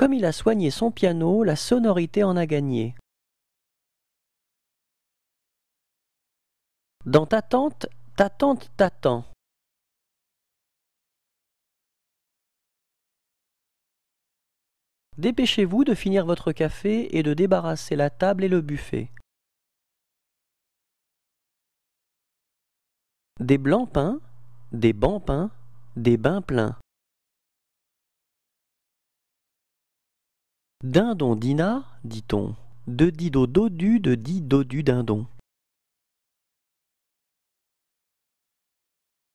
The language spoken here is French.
Comme il a soigné son piano, la sonorité en a gagné. Dans ta tente, ta tente t'attend. Dépêchez-vous de finir votre café et de débarrasser la table et le buffet. Des blancs pains, des bancs pains des bains pleins. Dindon dina, dit-on, de dido dodu de dido du dindon.